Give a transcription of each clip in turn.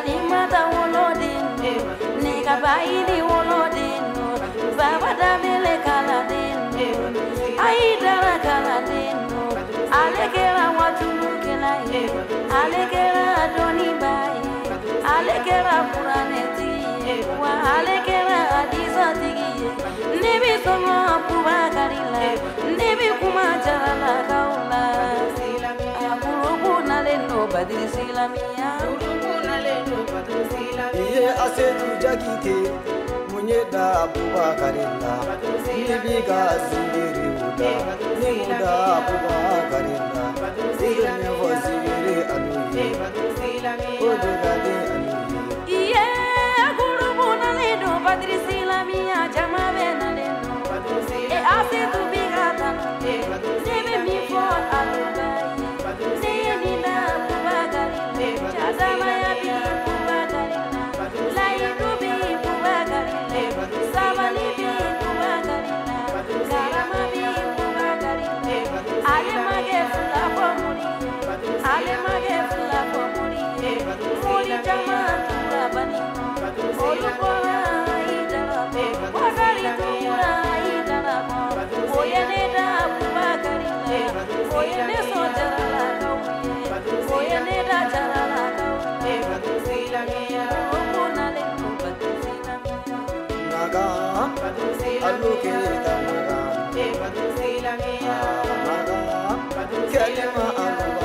kalimata wolodin eh. ne kabaili wolodin eh. baba damele kaladin eh. aidara kaladin alekera watulukela alekera adonibai alekera puraneti wa alekera adisatigi nebi somo karila, nebi kuma jarala kaula sila mia. Iye ase asedu jakite mun da abubakarin na i bi ka zibiri muda ni muda abubakarin na i bɛ min fɔ zibiri anu ye ko jɔdaden anu ye. iye kurubunalen don patirisi lamiya Ale magefla komuni eh, Muri jamatu rabani Olu kola idala Wakali kura idala Oyane da abubakari Oyane so jarala kawiye Oyane da jarala kawiye Batusila miyara Okuna lengu batusila miyara Naga Alukita naga Batusila miyara Naga Kelima anaga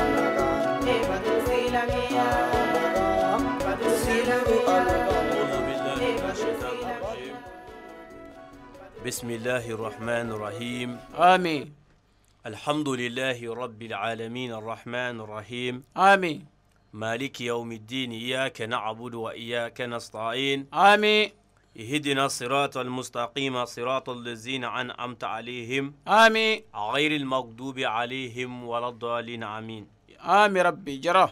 بسم الله الرحمن الرحيم آمين الحمد لله رب العالمين الرحمن الرحيم آمين مالك يوم الدين إياك نعبد وإياك نستعين آمين اهدنا الصراط المستقيم صراط الذين أنعمت عليهم آمين غير المغضوب عليهم ولا الضالين آمين آمين ربي جراه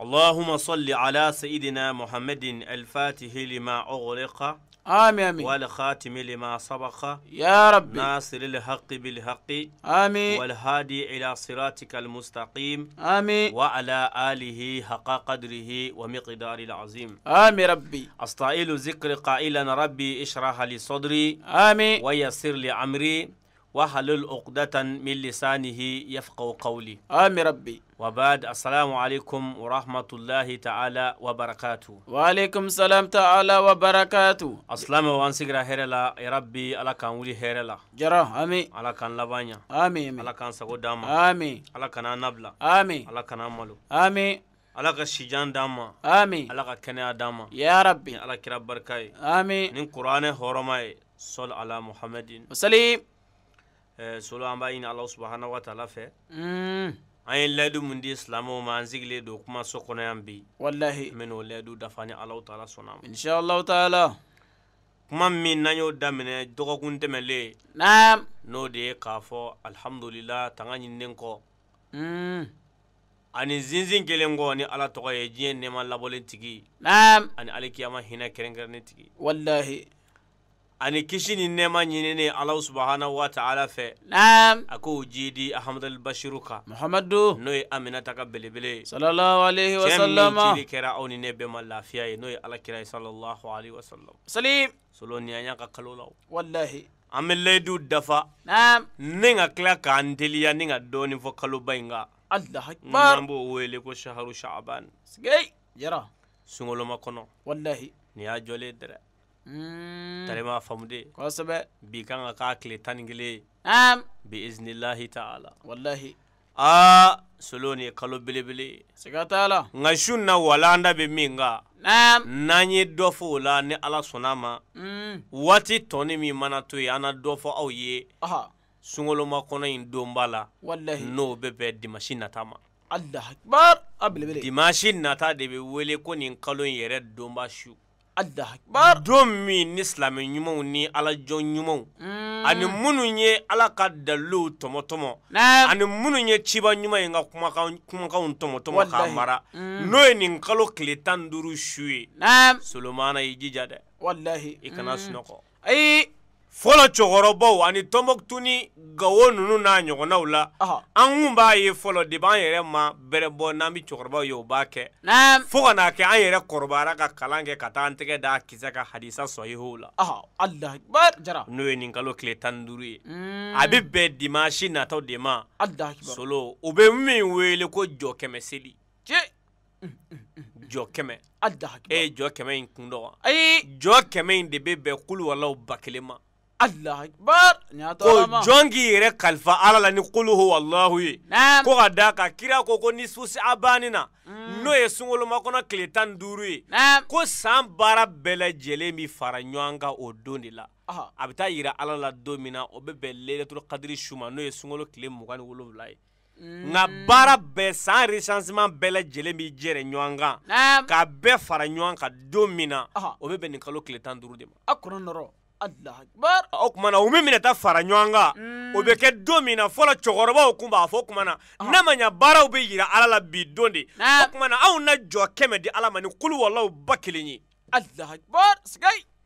اللهم صل على سيدنا محمد الفاتح لما أغلق آمين آمين والخاتم لما سبق يا رب ناصر الحق بالحق آمين والهادي إلى صراطك المستقيم آمين وعلى آله حق قدره ومقدار العظيم آمين ربي أستعيل ذكر قائلا ربي اشرح لي صدري آمين ويسر لي أمري وحلل عقدة من لسانه يفقه قولي آمين ربي وبعد السلام عليكم ورحمة الله تعالى وبركاته وعليكم السلام تعالى وبركاته السلام وانسي غرا هيرلا يا ربي على كان ولي هيرلا جرا آمين على كان لبانيا آمين على كان سغو داما آمين على كان نبلا آمين على كان مالو آمين ala ka sijan d'an ma ami ala ka kɛnɛya d'an ma yarabi ala kira barika ye ami nin kuranɛ hɔrɔma ye sɔli ala muhamɛdin wasalim solo an b'a ɲini ala subahana wataala fɛ an ye layidu mm. mun di silamɛw ma an sigilen don kumaso kɔnɔ yan bi walahi n bɛn'o layidu dafa ni alaw taala sɔnna ma inshallah taala kuma min n'an y'o daminɛ dɔgɔkun tɛmɛlen naam n'o de ye k'a fɔ alihamudulila tanga ɲininen kɔ mm. ani zinzin kelen kɔ ni ala tɔgɔ ye diɲɛ nɛma labɔlen tigi naam ani alikiyama hinɛ kɛrɛnkɛrɛnnen tigi walahi ani kisi ni nɛɛma ɲinini alahu subahana taala fɛ naam a k'o jiidi di ahamadu albashiru kan muhamadu n'o ye aminata ka belebele salallahu alaihi wasallama cɛ min cili kɛra aw ni ne bɛɛ ma lafiya ye n'o ye alakira ye salallahu alaihi wasallam salim soloniyanya ka kalo la wallahi an bɛ layidu dafa naam ni ka tila k'an teliya ni ka dɔɔni fɔ kaloba in kan allah akbar n'an b'o wele ko shaharu sha'aban sigei jara sungoloma ma kɔnɔ wallahi ni y'a jɔlen dɛrɛ Hmm. tare ma famu de kosɛbɛ bi kan ka k'a tile tan ni kelen am bi iznillahi ta'ala wallahi aa solo ni kalo belebele siga hmm. t'a nka su na walanda be min kan naam n'an ye dɔ fɔ o la ni ala sɔnna ma waati tɔni min mana to ye an na dɔ fɔ aw ye sunkalomakɔnɔ kɔnɔ in donba la n'o bɛ bɛn dimasi nata ma allahu akbar a belebele dimasi nata de bɛ wele ko nin kalo in yɛrɛ donba su don min ni silamɛ ɲumanw ni alajɔn ɲumanw hmm. ani minnu ye ala ka daliluw tɔmɔtɔmɔ ani minnu ye ciba ɲuman ye ka kumakanw tɔmɔtɔmɔ k'a mara hmm. n'o ye nin kalo tile tan duuru su ye solomana i jija dɛ i kana hmm. sunɔgɔ ayi fɔlɔ cɛkɔrɔbaw ani tɔnbɔkutu ni gawo ninnu n'a ɲɔgɔnnaw la an kun b'a ye fɔlɔ de b'an yɛrɛ ma bɛrɛ bɔ n'an bɛ cɛkɔrɔbaw ye o b'a kɛ fo ka n'a kɛ an yɛrɛ kɔrɔbayara ka kalan kɛ ka taa an tɛgɛ da kisɛ ka hadisa sɔhihow la n'o ye nin kalo tile tan ni duuru ye a bɛ bɛn dimansi nataw de ma solo u bɛ min wele ko jɔ kɛmɛ seli jɔ kɛmɛ e ye jɔ kɛmɛ in kun dɔn wa jɔ kɛmɛ in de bɛ bɛn kuluwalaw ba kelen ma Allah akbar ko jɔn k'i yɛrɛ kalifa ala la ni kulu hu walahu ye ko ka da ka kira ko ko ni susi abani na mm. n'o ye sunkalomakɔnɔ tile tan ni duuru ye ko san baara bɛɛ lajɛlen bi fara ɲɔgɔn kan o don de la a bɛ taa yira ala la don min na o bɛ bɛn lelatul kadiri su ma n'o ye sunkalo tile mugan ni wolonwula ye mm. nka baara bɛɛ san rechansiman bɛɛ lajɛlen b'i jɛrɛ ɲɔgɔn kan k'a bɛɛ fara ɲɔgɔn kan don min na o bɛ bɛn nin kalo tile tan ni duuru de ma a kɔnɔ nɔrɔ Mm. o kumana u min minɛta fara ɲɔgɔn kan o bɛ kɛ don min na fɔlɔ cɛkɔrɔbaw kun b'a fɔ o kumana ma ɲa baaraw bɛ yira ala la bi don de o kumana anw na jɔ kɛmɛ di ala ma ni walaw ba kelen ye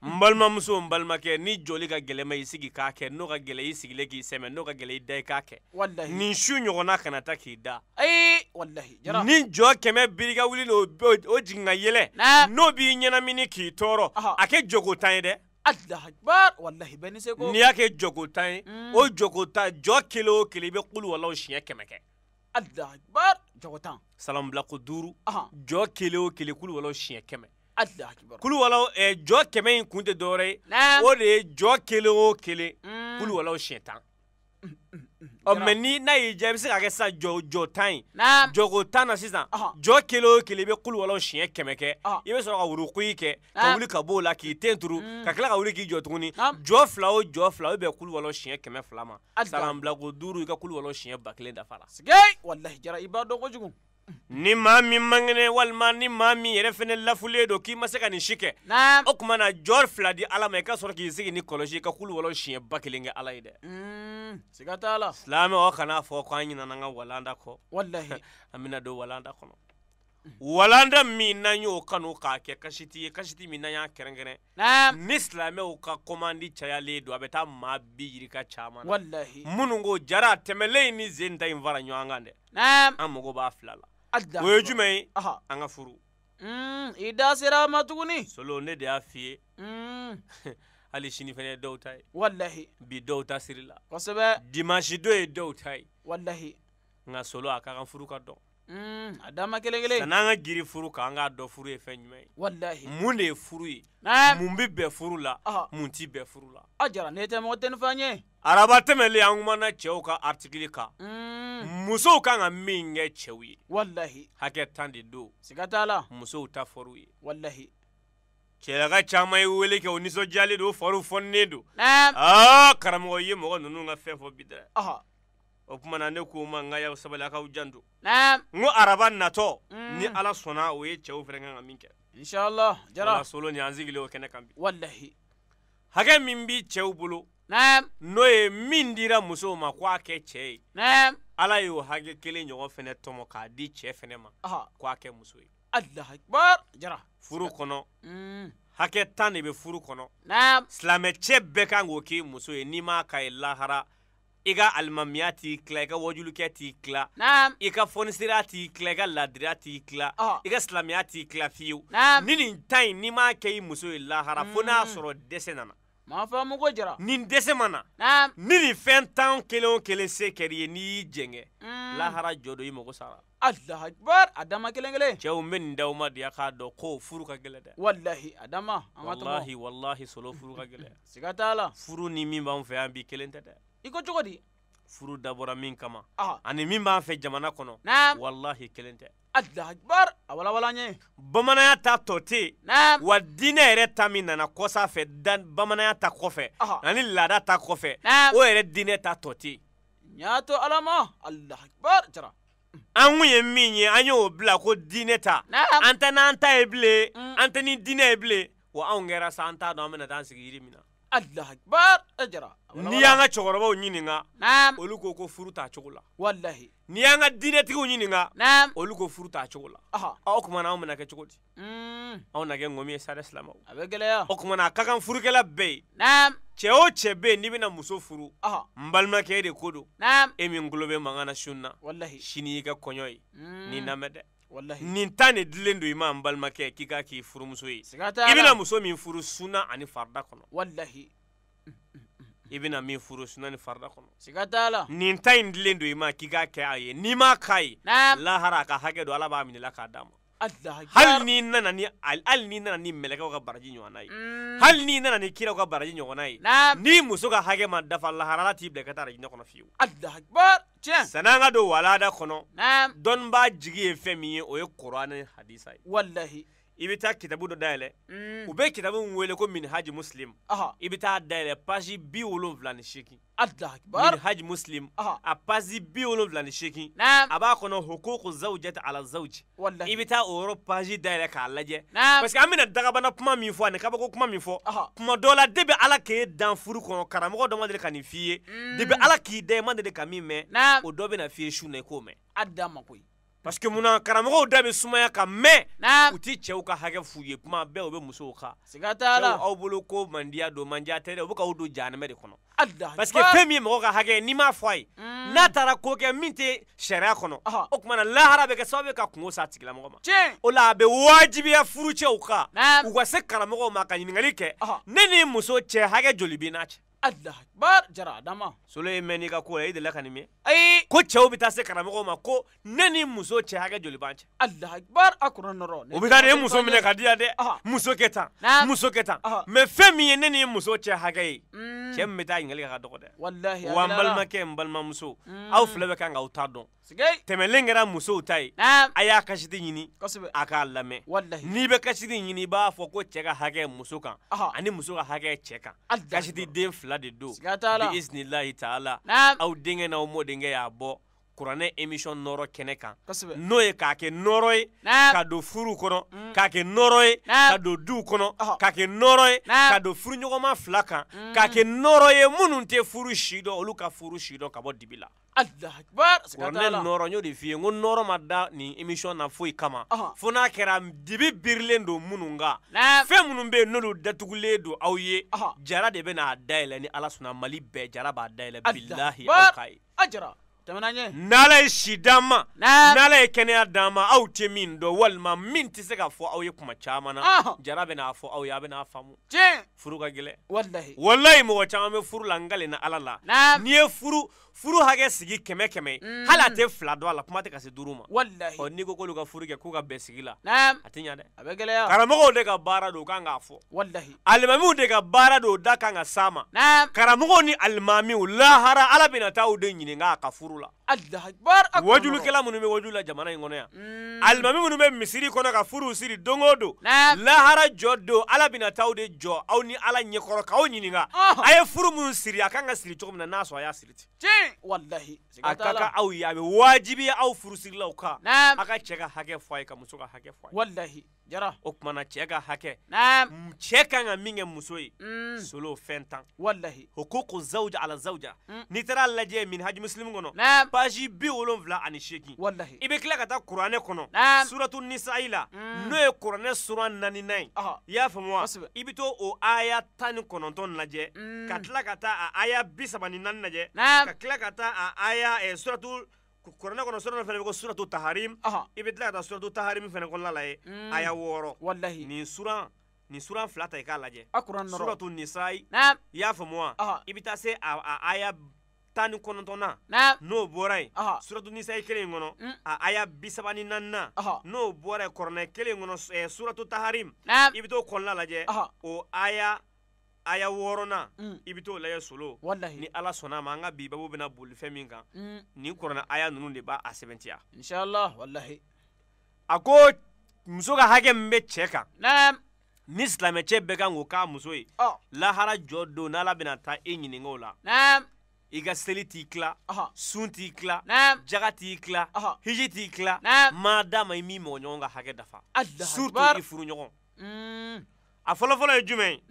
n balimamuso n balimakɛ ni jɔli ka gɛlɛma i sigi k'a kɛ n'o ka gɛlɛ i sigile k'i sɛmɛ n'o ka gɛlɛ i da i k'a kɛ nin su ɲɔgɔnna kana ta k'i da ni jɔ kɛmɛ birika wuli o jiginka yɛlɛ n'o b'i ɲɛnamini k'i tɔɔrɔ a kɛ jogotan ye dɛ الله أكبر والله بني سيكو نياك جوكوتاي أو جوكوتا كيلو كليبي قلو والله شيا كمكة الله أكبر جوكوتان سلام بلا قدورو جو كيلو كلي قلو والله شيا كمكة الله أكبر قلو والله إيه، جو كمين كنت دوري نعم أو جو كيلو كلي قلو والله شيا تان ɔ mɛ ni n'a y'i diya i bɛ se k'a kɛ sisan jɔ jɔ tan in jɔko tan na sisan jɔ kelen o kelen i bɛ kulu wɔlɔ siɲɛ kɛmɛ kɛ i bɛ sɔrɔ ka wurukuyi kɛ ka wuli ka b'o la k'i ten turu mm. ka tila ka wuli k'i jɔ tuguni jɔ fila o jɔ fila o bɛ kulu wɔlɔ siɲɛ kɛmɛ fila ma salanbilako duuru i ka kulu wɔlɔ siɲɛ ba kelen dafara. sigi walahi jara i b'a dɔn kojugu. ni maa min mangɛnɛ walima ni maa min yɛrɛ fɛnɛ lafulen don k'i ma se ka nin si kɛ o kumana jɔr fila di ala ma i ka sɔrɔ k'i sigi ni kɔlɔsi ka kulu wɔlɔ siɲɛ ba kelen kɛ ala ye dɛ mm. siga t'a la silamɛ o kana fɔ k'an ɲinana an ka walanda kɔ walahi an bɛna don walanda kɔnɔ walanda min n'an y'o kanu k'a kɛ kasiti ye kasiti min n'an y'a kɛrɛnkɛrɛn ni silamɛw ka komandi cayalen don a bɛ taa maa bi yirika caman na minnu ko jara tɛmɛlen ni zen ta in fara ɲɔgɔn kan dɛ an mago b'a fila la o ye jumɛn ye an ka furu hmm, i da sera ma tuguni solo ne de y'a f'i ye hmm. hali sini fɛnɛ ye dɔw ta ye walahi bi dɔw ta sirila kosɛbɛ dimanche do ye dɔw ta ye walahi nka solo a ka kan furu ka dɔn Hmm, a dama kelen kelen san'an ka jiri furu kan an k'a dɔ furu ye fɛn jumɛn ye walahi mun de ye furu ye mun bi bɛn furu la mun ti bɛn furu la a jara ne tɛ mɔgɔ tɛ ni fɛn ye araba tɛmɛlen an kumana cɛw ka artikili kan hmm. musow kan ka min kɛ cɛw ye walahi hakɛ tan de don siga t'a la musow ta fɔr'u ye walahi cɛlaka caman ye wele kɛ o nisɔndiyalen don fariw fɔnnen don aa karamɔgɔ ye mɔgɔ ninnu ka fɛn fɔ bi dɛ o kumana ne ko ma ya y'aw sabali a k'aw janto n ko araba natɔ mm. ni ala sona o ye cɛw fɛnɛ kan ka inshallah jara solo ni an sigilen o kɛnɛ bi wallahi hakɛ min b'i cɛw bolo n'o ye min dira musow ma ko a kɛ cɛ ye ala y'o hakɛ kele ɲɔgɔn fɛnɛ tɔmɔ k'a di cɛ fɛnɛ ma ko a kɛ muso ye jara furu kɔnɔ mm. hakɛ tan ne be furu kɔnɔ slame bɛɛ kan k'o k'i muso ye n'i m'a ka lahara i ka alimamiya t'i kila i ka wajulikɛ t'i kila i ka fɔniseriya t'i kila i ka ladiriya t'i kila i ka silamiya t'i kila fiyewu ni nin ta n'i m'a kɛ i muso ye lahara fo n'a mm. sɔrɔ dɛsɛ nana mafamugo jara nin dɛsɛ ma na ni nin fɛn tan kelen o kelen se kɛr'i ye n'i y'i jɛngɛ lahara jɔ do i mago sara alahu akbar a dama kelen kelen cɛw n bɛ nin d'aw ma de k'a dɔn ko furu ka gɛlɛ dɛ walahi a dama an ka tɔmɔ walahi walahi solo furu ka gɛlɛ siga t'a la furu ni min b'an fɛ yan bi kelen tɛ dɛ i ko cogo di furu dabɔra min kama ani min b'an fɛ jamana kɔnɔ wallahi kelen tɛ alahakibar a walawala ɲɛ bamananya ta tɔ te wa diinɛ yɛrɛ ta min nana kɔsa fɛ bamananya ta kɔfɛ ani laada ta kɔfɛ o yɛrɛ diinɛ ta tɔ te y'a to ala ma alahakibar jara an kun ye min ye an y'o bila ko diinɛ ta an tɛ n'an ta ye bilen an tɛ ni diinɛ ye bilen wa anw kɛra sa an t'a dɔn an bɛna taa an sigi yiri min na n'i y'an ka cɛkɔrɔbaw ɲininka olu ko ko furuta t'a cogo la walahi n'i olu ko furuta t'a cogo o kumana anw bɛna kɛ cogo di anw na kɛ ŋɔmi ye sa dɛ silamaw a o kumana a ka kan furukɛla bɛɛ o cɛ be n'i bina muso furu n mbalma ke de kodo nam e min tulo bɛ mankan na sun na n'i lamɛn nin ta ne dilen do i ma n balimakɛ k'i ka k'i furumuso ye i bena muso min furu suna ani farida kɔnɔ wallahi i bena min furu suna ni farida kɔnɔ nin ta in dilen do i ma k'i ka kɛ a ye n'i ma k'a ye lahara a ka hakɛ do ala b'a minɛla k'a d'a ma hali ni nana ni hali ni nana ni mɛlɛkɛw ka baraji ɲɔgɔnna ye mm. hali ni nana ni kiraw ka baraji ɲɔgɔnna ye ni muso ka hakɛ ma dafa ala t'i bila i ka taa arajinɛ kɔnɔ fiyewu san'an ka don walada kɔnɔ dɔnni b'a jigi ye fɛn min ye o ye kɔrɔ ni hadisa ye. walahi. i bɛ taa kitabu dɔ dayɛlɛ mm. u bɛ kitabu min wele ko minhaji muslim Aha. i bɛ taa dayɛlɛ paji bi wolonfila ni seegin minhaji muslim a paji bi wolonfila ni seegin a b'a kɔnɔ hukuku zawjati ala zawji i bɛ taa o yɔrɔ paji dayɛlɛ k'a lajɛ parce que an bɛna dagabana kuma min fɔ ani kabako kuma min fɔ kuma dɔ la debi ala k'e dan furu kɔnɔ karamɔgɔ dɔ ma deli ka nin f'i ye mm. debi ala k'i da i ma deli ka min mɛn o dɔ bɛ f'i ye su na i k'o mɛn a da ma koyi parce que munna karamɔgɔw da bɛ sumaya ka mɛn u tɛ cɛɛw ka hakɛ f'u ye kuma bɛɛ u bɛ musow ka la aw bolo ko mandiya do mandiya dɛ u bɛ do don jahanamɛ de kɔnɔ parce que fɛn min ye mɔgɔ ka hakɛ n'i m'a fɔ a ye mm. n'a tara kokɛ min tɛ sariya kɔnɔ o kumana lahara bɛ kɛ sababu ye ka kungo s'a tigilamɔgɔ ma o la a be waajibiya furucɛw ka u ka se karamɔgɔw ma ka ɲiningali kɛ ne ni muso cɛ hakɛ joli n'a cɛ allah akbar jara dama solo ye mɛn mm. mm. ka ko la i delila ka nin mɛn ayi ko cɛw bɛ taa se karamɔgɔw ma ko ne ni muso cɛ hakɛ joli b'an cɛ allah akbar a kɔnɔ nɔrɔ o bɛ taa nin muso minɛ ka di yan dɛ muso kɛ tan muso kɛ tan mɛ fɛn min ye ne ni muso cɛ hakɛ ye cɛ min bɛ taa ɲininkali kɛ ka dɔgɔ dɛ walahi wa n balimakɛ n balimamuso aw fila bɛ kan k'aw ta dɔn tɛmɛlen kɛra musow ta ye a y'a kasiti ɲini a k'a lamɛn n'i bɛ kasiti ɲini i b'a fɔ ko cɛ ka hakɛ muso kan ani muso ka hakɛ cɛ kan kasiti den fila fila de don biizinilahi taala aw denkɛ n'aw mɔdenkɛ y'a bɔ kuranɛ émission nɔrɔ kɛnɛ kan n'o ye k'a kɛ nɔrɔ ye ka don furu kɔnɔ mm. k'a kɛ nɔrɔ ye ka don duw kɔnɔ k'a kɛ nɔrɔ ye ka don furuɲɔgɔnma fila kan mm. k'a kɛ nɔrɔ ye minnu tɛ furu si dɔn olu ka furu si dɔn ka bɔ dibi la kuranɛ nɔrɔ n y'o de f'i ye n ko nɔrɔ ma da nin émission na foyi kama fo n'a kɛra dibi birilen don minnu kan fɛn minnu bɛ yen n'olu datugulen don aw ye jara de bɛ n'a dayɛlɛ ni ala sɔnna mali bɛɛ jara b'a dayɛlɛ bilahi aw ka ye. n'ala ye si d'an ma n'ala ye kɛnɛya d'an ma aw tɛ min dɔ walima min tɛ se ka fɔ aw ye kuma caman ah. na jara bɛ n'a fɔ aw ye a bɛ n'a faamu furu ka gɛlɛ walayi mɔgɔ caman furu la ngale na ala la n'i ye furu furu hakɛ sigi kɛmɛ kɛmɛ mm. hali a tɛ fila don a la kuma tɛ ka se duuru ma ɔ n'i ko k'olu ka furu kɛ k'u ka bɛn sigi la a tɛ ɲa dɛ karamɔgɔw de ka baara don u kan k'a fɔ alimamiw de ka baara don o da kan ka s'a ma karamɔgɔw ni alimamiw lahara ala bɛna taa u de ɲininka a ka furu la wajulukɛla minnu bɛ wajulu la jamana in kɔnɔ yan mm. alimami minnu bɛ misiri kɔnɔ ka furu siri don o don lahara jɔ don ala bɛna taa aw de jɔ aw ni ala ɲɛkɔrɔ k'aw ɲininka a ye furu minnu siri a kan ka siri cogo min na n'a sɔrɔ a y'a siri ten Eh, wallahi a ka au aw ye a bɛ wajibi ye aw furusirilaw kan a ka cɛ ka hakɛ fɔ a ye ka muso ka hakɛ fɔ a ye wallahi jara o kumana cɛɛ ka hakɛ naam cɛɛ kan ga min kɛ muso ye mm. solo fɛn tan wallahi hukuku zawja ala zawja mm. n'i tara lajɛ min haji muslim kɔnɔ naam paji bi wolonfila ani seegin wallahi i be kila ka taa kuranɛ kɔnɔ naam suratu nisa'i la mm. n'o ye kuranɛ sura nanina ye i y'a faamu wa i be to o aya tan ni kɔnɔntɔn lajɛ mm. ka tila ka taa a aya bisabani ni lajɛ naam ka tila ka taa a aya eh, suratu kuranɛ kɔnɔ sura dɔ fana bɛ ko suratu taharim i bɛ tila ka taa suratu taharim fana kɔnɔna la ye mm. aya wɔɔrɔ nin suran nin suran fila ta i k'a lajɛ suratu nisayi i y'a faamu wa i bɛ taa se a aya tan ni kɔnɔntɔnna n'o bɔra yen suratu nisayi kelen in kɔnɔ mm. a aya bisaba ni naaninan n'o bɔra yen kɔrɔnɛ kelen in kɔnɔ suratu taharim i bɛ t'o kɔnɔna lajɛ o aya aya wɔrɔna mm. i bɛ t'o lajɛ solo ni ala sɔnna a ma an ka bi babu bɛna boli fɛn min kan mm. nin kɔrɔna aya ninnu de b'a sɛbɛntiya. inshallah walahi. a ko muso ka hakɛ min bɛ cɛ kan. naam. ni silamɛcɛ bɛɛ kan k'o k'a muso ye. ɔ lahara jɔ don n'ala bɛna taa e ɲininka o la. naam. i ka seli t'i kila sun t'i kila jaga t'i kila hiji t'i kila maa d'a ma i m'i mɔgɔ ɲɔgɔn ka hakɛ dafa surtout i furu ɲɔgɔn mm. a fɔlɔfɔlɔ ye jumɛn ye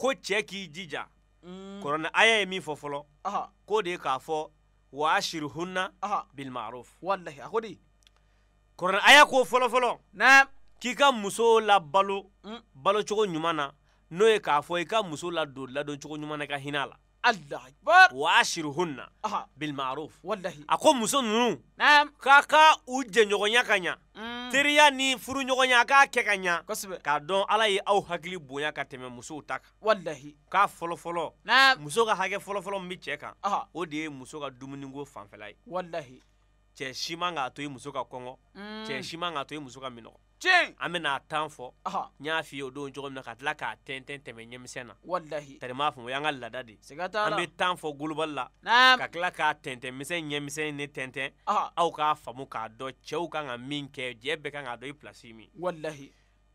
ko cɛɛ k'i jija mm. aya ye min fɔ fɔlɔ ko de k'a fɔ wa bilmaruf wallahi a aya ko fɔlɔfɔlɔ naam k'i ka muso la balo mm. balocogo ɲuman na n'o ye k'a fɔ i ka muso ladon ladoncogo ɲuman na i ka hinɛ la allah akbar wa ashiruhunna bil ma'ruf wallahi a ko muso nunu na'am k'a ka u jɛɲɔgɔnya ka ɲa mm. teriya ni furu ɲɔgɔnya a k'a kɛ ka ɲa kosɛbɛ k'a dɔn ala ye aw hakili bonya ka tɛmɛ musow ta kan wallahi k'a fɔlɔfɔlɔ muso ka hakɛ fɔlɔfɔlɔ min bɛ cɛ kan o de ye muso ka dumuniko fanfɛla ye wallahi cɛ si man k'a to i muso ka kɔngɔ mm. cɛ si man k'a to i muso ka minɔgɔ tiɲɛ an bɛna tan fɔ n y'a f'i o don cogo min na ka tila k'a tɛntɛn tɛmɛ ɲɛmisɛn na walahi tari m'a faamu o y'an ka laada de siga t'a an bɛ tan fɔ golobali la ka tila k'a tɛntɛn misɛn ɲɛmisɛn ne tɛntɛn aw k'a faamu k'a dɔn cɛw kan ka min kɛ jɛ bɛɛ kan ka dɔn i pilasi min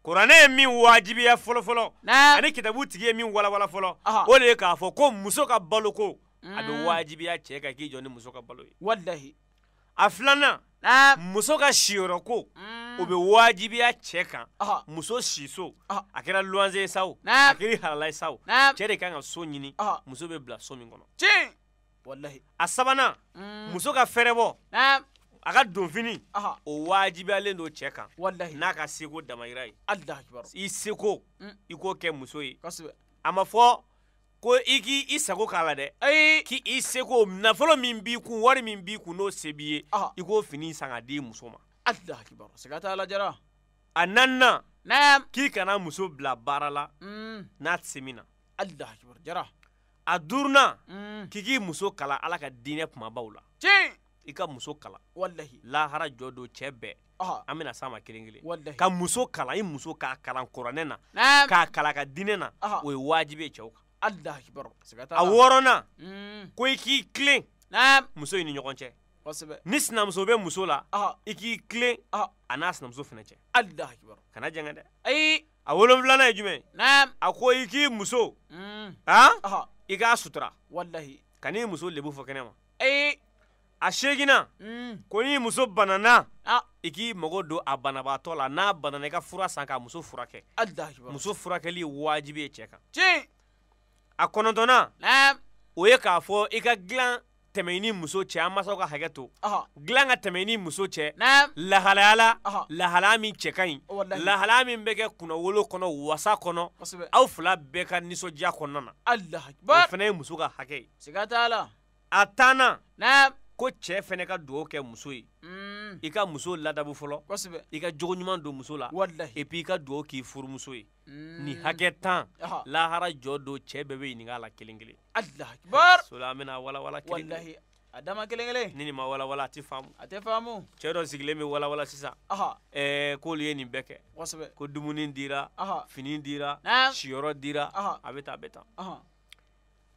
kuranɛ ye min wajibiya fɔlɔfɔlɔ ani kitabu tigi ye min walawala fɔlɔ o de ye k'a fɔ ko muso ka baloko a bɛ mm. wajibiya cɛ ka k'i jɔ ni muso ka balo ye a filanan muso ka siyɔrɔ ko mm. o bɛ waajibiya cɛ kan muso siso a kɛra luwanze ye sa o a kɛra halala ye sa o cɛ de kan ka so ɲini muso bɛ bila so min kɔnɔ walahi a sabanan mm. muso ka fɛrɛbɔ a ka donfini o waajibiyalen don cɛ kan n'a ka seko damayira ye i seko mm. i k'o kɛ muso ye a ma fɔ ko i k'i i sago k'a la dɛ ayi k'i i seko nafolo min b'i kun wari min b'i kun n'o se b'i ye i k'o fini san k'a di muso ma alahu akibaru siga t'a la jara a naam k'i kana muso bila baara la mm. n'a tɛ se min na alahu akibaru jara a duurunan mm. k'i k'i muso kala ala ka diinɛ kumabaw la tiɲɛ i ka muso kala walahi lahara jɔ don cɛ bɛɛ an bena s'a kelen kelen ka muso kala i muso k'a kalan kuranɛ na k'a kala ka diinɛ na o ye waajibi ye cɛw kan allah kibaru a wɔɔrɔnan hmm. ko i k'i tilen muso in ni ɲɔgɔn cɛ kosɛbɛ ni sinamuso bɛ muso la i k'i tilen a n'a sinamuso fɛnɛ cɛ allah baro kana jɛngɛ dɛ ayi a wolonfilanan ye jumɛn a ko i k'i muso hmm. han i k'a sutura walahi ka n'i muso lebu fɔ kɛnɛ ma ayi a seginna hmm. ko n'i muso banana i k'i mago don a banabaatɔ la n'a banana i ka fura san k'a muso furakɛ muso furakɛli ye wajibi ye cɛ kan a kɔnɔntɔnna o ye k'a fɔ i ka dilan tɛmɛ ni muso cɛ an masaw ka hakɛ to dilan ka tɛmɛ ni muso cɛ lahalayala lahalaya min cɛ ka ɲi lahalaya min bɛ kɛ kunnawolo kɔnɔ wasa kɔnɔ aw fila bɛɛ ka nisɔndiya kɔnɔna na o fana ye muso ka hakɛ ye a tanna ko cɛɛ fɛnɛ ka duwawu kɛ muso ye mm. i ka muso ladabu fɔlɔ i ka jogo ɲuman don muso la e puis i ka duwawu k'i furumuso ye mm. ni hakɛ tan lahara jɔ don cɛɛ bɛɛ be ɲininga la kelen kelen sola bena walawala a dama kelen kelen ni nin ma walawala a tɛ faamu a tɛ faamu cɛɛ dɔ sigilen be walawala sisan eh, k'olu ye nin bɛɛ kɛ kosɛbɛ ko dumuni dira Aha. fini dira siyɔrɔ dira a be ta a bɛ tan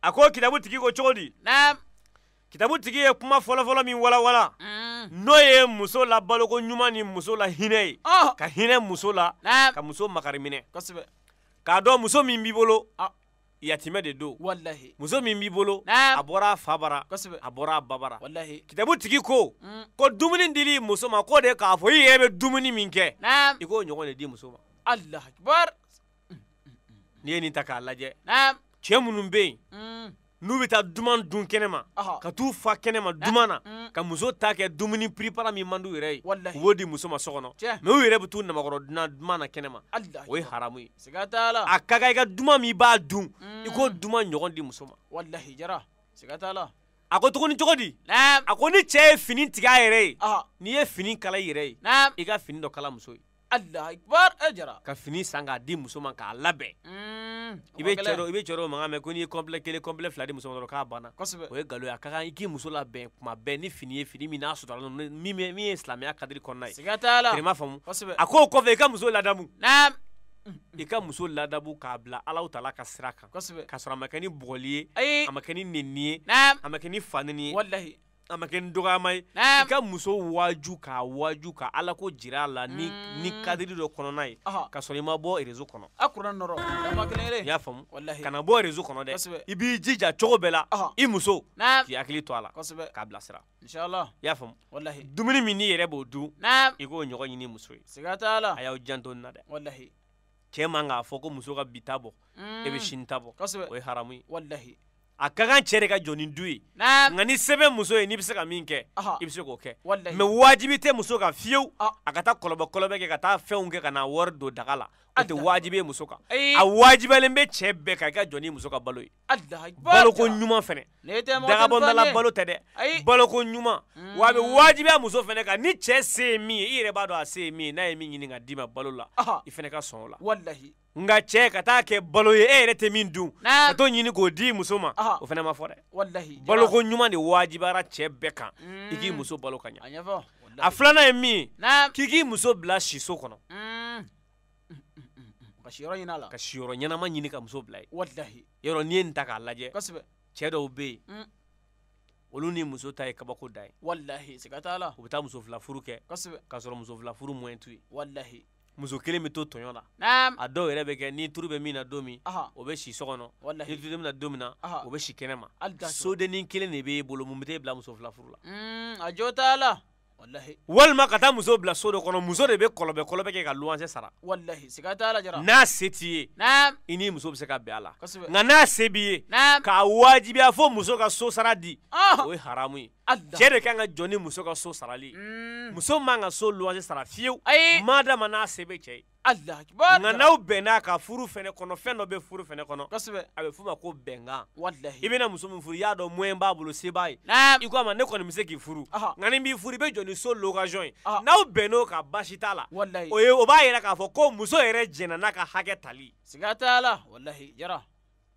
a ko kitabu tigi ko cogo di naam kitabu tigi ye kuma fɔlɔfɔlɔ min walawala mm. n'o ye muso la baloko ɲuman ni muso la hinɛ ye oh. ka hinɛ muso la ka muso makari minɛ k'a dɔ muso min b'i bolo yatimɛ de don muso min b'i bolo a bɔra fabara a bɔra babara ba kitabu tigi ko mm. ko dumuni dili muso ma k'o de k'a fɔ i yɛrɛ bɛ dumuni min kɛ i k'o ɲɔgɔn de di muso ma n'i ye nin ta k'a lajɛ cɛ minnu bɛ yen mm n'u bɛ taa duman dun kɛnɛma ka t'u fa kɛnɛma duman na eh, mm. ka muso ta kɛ dumuni piripara min man d'u yɛrɛ ye u b'o di muso ma so kɔnɔ mɛ u yɛrɛ bɛ t'u namakɔrɔ dunan duman na kɛnɛma o ye haramu ye a ka kan i ka duman min i b'a dun mm. i k'o duman ɲɔgɔn di muso ma a ko tuguni cogo di a ko ni cɛ ye fini tigɛ a yɛrɛ ye n'i ye fini kala i yɛrɛ ye i ka fini dɔ kala muso ye allah akbar ajara ka fini san k'a di muso ma k'a labɛn hmm. i bɛ cɛ dɔ i bɛ cɛ dɔ mankan mɛn ko n'i ye kɔnpilɛ kelen fila di muso ma k'a banna o ye galo ye a ka kan i k'i muso labɛn kuma bɛɛ ni fini ye fini min n'a suturala nɔ min bɛ min ye silamɛya kadiri kɔnɔna ye siga t'a la m'a faamu a k'o kɔfɛ i ka muso ladamu naam i ka muso ladabu k'a bila alaw tala ka sira kan k'a sɔrɔ a ma kɛ ni bugɔli ye a ma kɛ ni ye a ma kɛ ni ye walahi a ma kɛ dɔgɔyama ye i ka muso waju k'a waju ka ala ko jira la ni mm. ni kadiri dɔ kɔnɔna ye ka sɔrɔ i ma bɔ rezo kɔnɔ a kunna nɔrɔ dama kelen kelen y'a faamu kana bɔ rezo kɔnɔ dɛ i b'i jija cogo bɛɛ la i muso k'i hakili to a la k'a bilasira inshallah y'a faamu dumuni min n'i yɛrɛ b'o dun i k'o ɲɔgɔn ɲini muso ye siga t'a la a y'aw janto na dɛ walahi cɛ man k'a fɔ ko muso ka bi ta bɔ mm. e bɛ sini ta bɔ o ye haramu ye walahi a ka kan cɛ de ka jɔ ni du ye nka ni se bɛ muso ye n'i bɛ se ka min kɛ i bɛ se k'o kɛ mɛ wajibi tɛ muso kan fiyewu a ka taa kɔlɔbɛ kɔlɔbɛ kɛ ka taa fɛnw kɛ ka na wari don daga la an tɛ wajibi ye muso eh. a wajibiyalen bɛ cɛ bɛɛ kan i ka jɔni ni muso ka balo ye baloko ɲuman fɛnɛ dagabɔndala balo tɛ dɛ baloko ɲuman mm. wa a bɛ wajibiya muso fɛnɛ ka ni cɛɛ se ye min ye i yɛrɛ b'a dɔn a se min ye n'a ye min ɲini ka d'i balo la i fɛnɛ ka sɔn o la nka cɛ ka taa kɛ balo ye e yɛrɛ tɛ min dun ka t'o ɲini k'o di muso ma o fɛnɛ ma fɔ dɛ baloko ɲuman de wajibiyara cɛ bɛɛ kan i k'i mm. muso balo ka ɲa a filanan ye min ye k'i k'i muso bila siso kɔnɔ mm. ka siyɔrɔ ɲini a la ka siyɔrɔ ɲɛnama ɲini ka muso bila ye walahi yɔrɔ n'i ye nin ta k'a lajɛ kosɛbɛ cɛ dɔw bɛ yen mm. olu ni muso ta ye kabako da ye walahi siga t'a la u bɛ taa muso fila furu kɛ kosɛbɛ k'a sɔrɔ muso fila furu mɔɲɛ t'u ye walahi muso kelen bɛ to tɔɲɔ la a dɔw yɛrɛ bɛ kɛ ni turu bɛ min na don min o bɛ si so kɔnɔ ni turu bɛ na don min na o bɛ si kɛnɛ ma sodennin kelen de b'e e bolo mun bɛ t'e bila muso fila furu la mm, a jo t'a la walma ka taa muso bila so dɔ kɔnɔ muso de be kɔlɔbɛ kɔlɔbɛ kɛ ka luwanse sara n'a se t'i ye i n'i muso bɛ se ka bɛn a la nka n'a se b'i ye k'a wajibiya fo muso ka so sara di ah! o ye haramu ye cɛ de kan ka jɔ ni muso ka so sarali ye mm. muso man ka so luwanse sara fiyewu maadama n'a se bɛ cɛ ye allah akbar nka n'aw bɛnna ka furu fɛnɛ kɔnɔ fɛn dɔ be furu fɛnɛ kɔnɔ a be f'u ma ko bɛnkan i bena muso min furu y'a dɔ moyen b'a bolo seba b'a ye i ko a ma ne kɔni bɛ se k'i furu nka b'i furu i be jɔni so location ye n'aw bɛnn'o ka baasi t'a la o ye o b'a yira k'a fɔ ko muso yɛrɛ jɛnna n'a ka hakɛ tali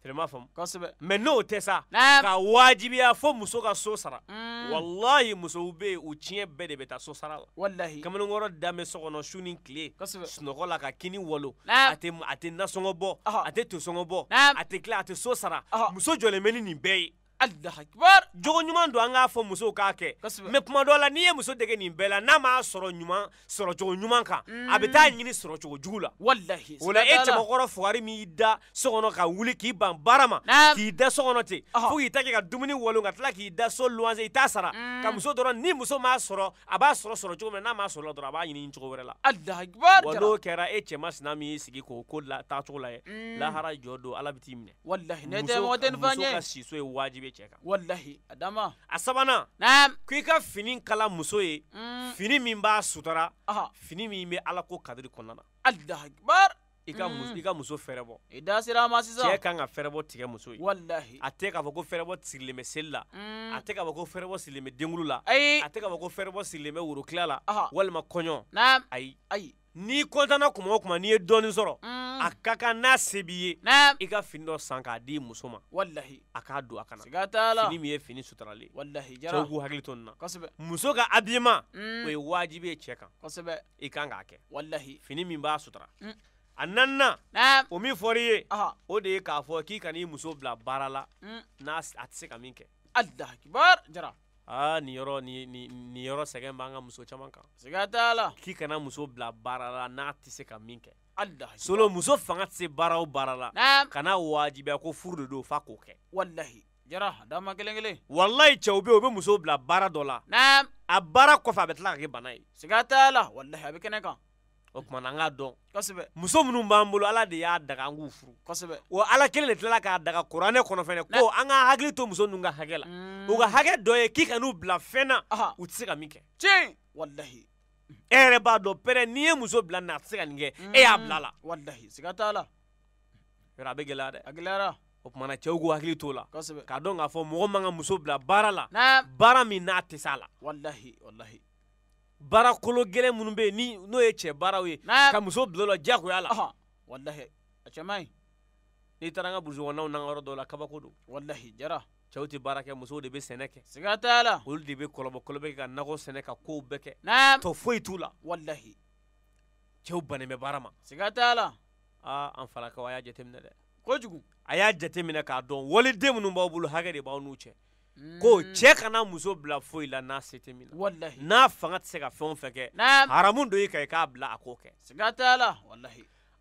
fɛnɛ m'a faamu kosɛbɛ mɛ n'o tɛ sa ka wajibiya fo muso ka so sara mm. wallahi musow be yen u tiɲɛ bɛɛ de bɛ taa so sara la wallahi kamalenkɔrɔ dan sɔgɔnɔ su ni tile sunɔgɔ la ka kini walo a tɛ nasɔngɔ bɔ a tɛ tosɔngɔ bɔ a tɛ tila a tɛ so sara muso jɔlen bɛ ni nin bɛɛ ye alahakibar jogo ɲuman don an k'a fɔ musow k'a kɛ mɛ kuma dɔ la n'i ye muso dege nin bɛɛ la n'a m'a sɔrɔ ɲuman sɔrɔcogo ɲuman kan mm. a bɛ taa ɲini sɔrɔcogo jugu la walahi o la e cɛbakɔrɔ fugari min da so kɔnɔ ka wuli k'i ban baara ma k'i da so kɔnɔ ten fo k'i ta kɛ ka dumuni walon ka tila k'i da so luwanse i t'a sara mm. ka muso dɔrɔn ni muso m'a sɔrɔ a b'a sɔrɔ sɔrɔ cogo min na n'a m'a sɔrɔ dɔrɔn a b'a ɲini cogo wɛrɛ la n'o kɛra e cɛma sina min y'i e sigi k'o ko la taacogo lajɛ e. mm. lahara jɔ don ala bɛ t'i minɛ muso ka siso ye waajibi i cɛ kan walahi a dama a sabanan naam k'i ka fini kala muso ye mm. fini min b'a sutara fini min bɛ ala ko kadiri kɔnɔna na akbar i ka muso mm. i ka muso fɛrɛ i da sera a ma sisan cɛ kan ka fɛrɛbɔ tigɛ muso ye walahi a tɛ k'a fɔ ko fɛrɛbɔ bɔ bɛ seli la mm. a tɛ k'a fɔ ko fɛrɛbɔ bɔ sirilen bɛ denkulu la ayi a tɛ k'a fɔ ko fɛrɛbɔ bɔ bɛ worokila la walima kɔɲɔ naam ayi ayi n'i kɔntana kuma o kuma n'i ye dɔɔni sɔrɔ mm. a ka kan n'a se b'i ye i ka fini dɔ san k'a di muso ma walahi a k'a don a kana siga t'a la fini min ye fini sutaralen walahi jara cɛw k'u hakili to nin na kosɛbɛ muso ka habillement o ye waajibi ye cɛ kan kosɛbɛ i kan k'a kɛ walahi fini min b'a sutara Anana, o min fɔr'i ye o de ye k'a fɔ k'i kan'i muso bila baara la mm. n'a a tɛ se ka min kɛ alahu akibar jara aa nin yɔrɔ nin yɔrɔ sɛgɛn b'an ka muso caman kan siga t'a la k'i kana muso bila baara la n'a tɛ se ka min kɛ solo muso fanga tɛ se baara o baara la kana wajibiya ko furu de don f'a k'o kɛ walahi jara dama kelen kelen walayi cɛw be u be muso bila baara dɔ la a baara kɔfɛ a bɛ tila ka kɛ t'a la walahi a be kɛnɛ kan o kumana an k'a dɔn kosɛbɛ muso minnu b'an bolo ala de y'a daga an k'u furu kosɛbɛ wa ala kelen de tilala k'a daga kuranɛ kɔnɔ fɛnɛ ko an ka hakili to muso ninnu ka hakɛ la u ka hakɛ dɔ ye k'i ka n'u bila fɛn na u tɛ se ka min kɛ tiɲɛ walahi e yɛrɛ b'a dɔn pɛrɛ n'i ye muso bila nin a tɛ se ka nin kɛ e y'a mm. bila a la walahi siga t'a la yɔrɔ a bɛ gɛlɛya dɛ a gɛlɛyara o kumana cɛw k'u hakili t'o la kosɛbɛ k'a dɔn k'a fɔ mɔgɔ man ka muso bila baara la baara min n'a tɛ se a la walahi walahi baara kolo gele minnu bɛ yen ni n'o ye cɛ baaraw ye ka muso bila o la diyagoya la. walahi a cɛ man ɲi. n'i taara an ka burusi kɔnɔnaw na yɔrɔ dɔw la kabako don. walahi jara. cɛw tɛ baara kɛ musow de bɛ sɛnɛ kɛ. siga t'a la. olu de bɛ kɔlɔbɔ kɔlɔbɛ kɛ ka nakɔ sɛnɛ ka kow bɛɛ kɛ. naam tɔ foyi t'u la. walahi. cɛw bannen bɛ baara ma. siga t'a la. aa an falakaw a y'a jateminɛ dɛ. kojugu. a y'a jateminɛ k'a dɔn waliden minnu b'aw bolo hakɛ de b'aw n'u cɛ ko mm-hmm. cɛ kana muso bila foyi la n'a se tɛ min na n'a fanga tɛ se ka fɛn o fɛn kɛ haramu do yi kan i k'a bila a k'o kɛ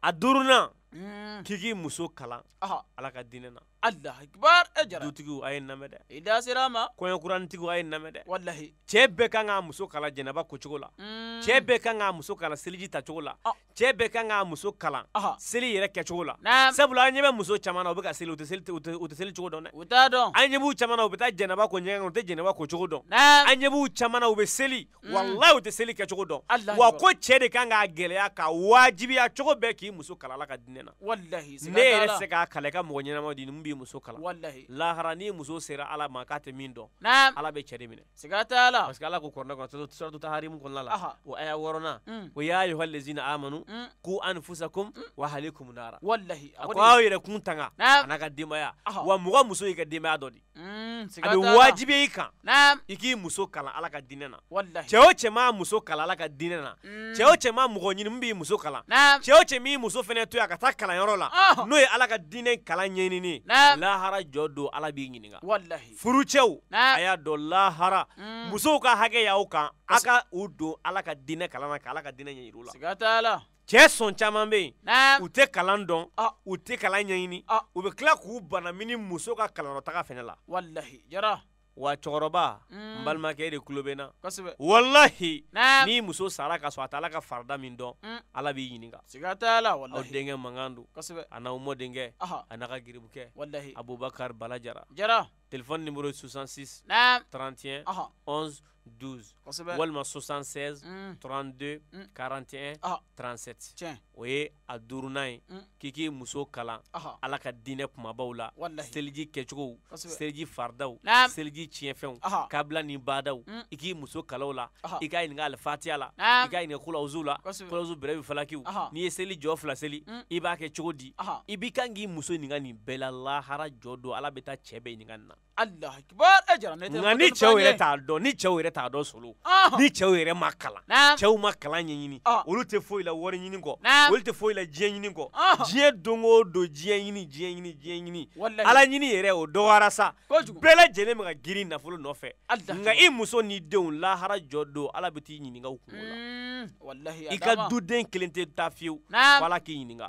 a duurunan Hmm. k'i k'i muso kalan ala ka diinɛ na allah akbar e jara dutigiw a ye namɛ dɛ i da sera ma kɔɲɔkuranitigiw a ye namɛ dɛ wallahi cɛɛ hmm. ah. bɛɛ kan k'a muso kalan jɛnɛba kocogo la cɛɛ bɛɛ kan k'a muso kalan seliji tacogo la cɛɛ bɛɛ kan k'a muso kalan seli yɛrɛ kɛcogo la sabula an ɲɛ bɛ muso caman na u bɛ ka seli u tɛ seli u tɛ cogo dɔn dɛ u t'a dɔn an ɲɛ b'u caman na u bɛ taa jɛnɛba ko ɲɛgɛn u tɛ jɛnɛba ko cogo dɔn an ɲɛ b'u caman na u bɛ seli hmm. wallahi u tɛ seli kɛcogo dɔn wa ko cɛɛ de kan k'a gɛlɛya k'a waajibiya cogo bɛɛ k'i muso kalan ala ka diinɛ wallahi ne yɛrɛ se k'a kala i ka mɔgɔ ɲɛnama di min b'i muso kala wallahi lahara n'i muso sera ala ma k'a tɛ min dɔn ala bɛ cɛ de minɛ parce que ala ko kɔrɔnɛ kɔnɔ suratu taharimu kɔnɔna la o aya wɔɔrɔnan o mm. y'a yuha lezina amanu mm. ku anfusakum mm. wa halikum nara a ko aw yɛrɛ kun tanga a n'a ka denbaya wa mɔgɔ muso y'i ka denbaya dɔ di a bɛ wajibi i kan i k'i muso kalan ala ka diinɛ na cɛ o cɛ m'a muso kalan ala ka diinɛ na cɛ o cɛ m'a mɔgɔ ɲini min b'i muso kalan cɛ o cɛ m'i muso fɛnɛ to yan ka taa lahara kalanyɔrɔ la n'o ye ala ka diinɛ kalan ɲɛɲinini lahara jɔ don ala b'i ɲininka furucɛw a y'a dɔn lahara mm. musow ka hakɛ y'aw kan a ka u don ala ka diinɛ kalan na ka ala ka diinɛ ɲɛyiriw la cɛɛ sɔn caman be yen u tɛ kalan dɔn u tɛ kalan ɲɛɲini u be kila k'u banamini muso ka fɛnɛ la wa cɛkɔrɔba mm. n balimakɛ e de kulo bɛ na walahi n'i muso sara ka sɔrɔ a t'ala ka farida min dɔn mm. ala b'i ɲininka siga t'a la walahi aw denkɛ mankan don a n'aw mɔdenkɛ a n'a ka giribukɛ abubakar bala jara jara téléphone numéro 66 Naam. 31 Aha. 11 12 walima 76 mm. 32 mm. 41 Aha. 37 tiɲɛ o ye a duruna ye mm. k'i k'i muso kalan ala ka diinɛ kumabaw la seliji kɛcogow seliji faridaw seliji tiɲɛfɛnw kabila ni badaw mm. i k'i muso kalaw la i k'a ɲininka alifatiya la i k'a ɲininka kulawuzu la kulawuzu bɛrɛbi falakiw n'i ye seli jɔ fila seli mm. i b'a kɛ cogo di i b'i kan k'i muso ɲininka nin bɛɛ la lahara jɔ don ala bɛ taa cɛ bɛ ɲininka nin na Allah akbar ne ni cɛw yɛrɛ t'a dɔn ni cɛw yɛrɛ t'a dɔn solo ni cɛw yɛrɛ ma kalan cɛw ma kalan ɲɛɲini olu tɛ foyi la wari ɲini kɔ olu tɛ foyi la diɲɛ ɲini kɔ diɲɛ don diɲɛ ɲini diɲɛ ɲini diɲɛ ɲini ala ɲini yɛrɛ o dɔgɔyara sa bɛɛ lajɛlen bɛ ka girin nafolo nɔfɛ nka i muso n'i denw lahara jɔ don ala bɛ t'i ɲininka kungo la hmm, i ka duden kelen tɛ taa fiyewu ala k'i ɲininka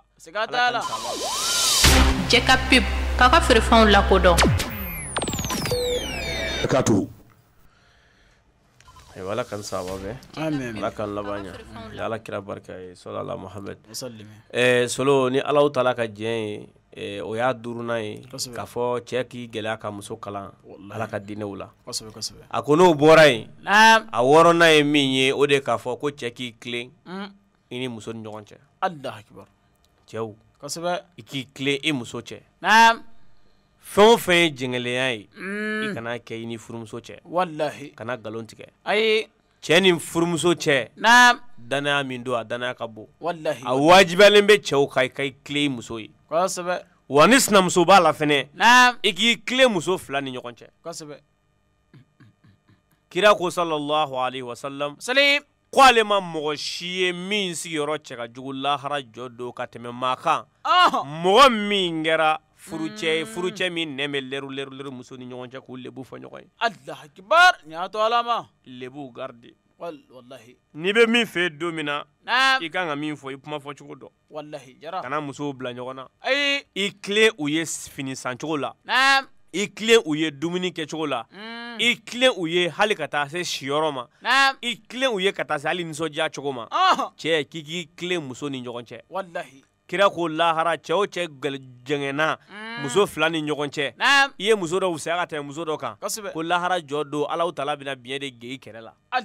jɛ ka barakatuhu ayiwa ala kan saba bɛɛ ala kan laban ɲa ala kira barika ye sɔlala muhamad solo ni alaw tala ka diɲɛ ye eh, o y'a duruna ye eh, k'a fɔ cɛɛ k'i gɛlɛya ka muso kalan ala ka diinɛw la a ko n'o bɔra ye a wɔrɔna ye min ye o de k'a fɔ ko cɛɛ k'i kilen mm. i ni muso ni ɲɔgɔn cɛ cɛw i k'i kilen i muso cɛ fɛn o fɛn ye jɛngɛlɛya ye mm. i kana kɛ i ni furumuso cɛ walahi kana nkalon tigɛ ayi cɛ ni furumuso cɛ naam danaya min don a danaya ka bon walahi a wajibiyalen bɛ cɛw kan i ka i kile i muso ye kosɛbɛ wa ni sinamuso b'a la fɛnɛ naam i k'i kile muso fila ni ɲɔgɔn cɛ kosɛbɛ kira ko sallallahu alaihi wasallam salim ko ale ma mɔgɔ si ye min sigiyɔrɔ cɛ ka jugu lahara jɔ don ka tɛmɛ maa kan mɔgɔ min kɛra furucɛ ye mm. furucɛ min nɛn bɛ lɛru lɛru lɛru muso ni ɲɔgɔn cɛ k'u lebu fɔ ɲɔgɔn ye alahu akibar nin y'a to ala ma lebu garde wallahi n'i bɛ min fɛ don min na i kan ka min fɔ i e kuma fɔ cogo dɔn wallahi jara kana musow bila ɲɔgɔn na ayi i e tilen u ye fini san cogo la naam i e tilen u ye dumuni cogo la i tilen u ye hali ka taa se siyɔrɔ ma i tilen u ye ka taa se hali nisɔndiya cogo ma oh. cɛ k'i k'i tilen muso ni ɲɔgɔn cɛ wallahi kira ko lahara cɛ o cɛ jɛngɛnna mm. muso fila ni ɲɔgɔn cɛ i ye muso dɔ wusaya ka tɛmɛ muso dɔ kan ko lahara jɔ don alaw tala bena biɲɛ de gei kɛrɛ la i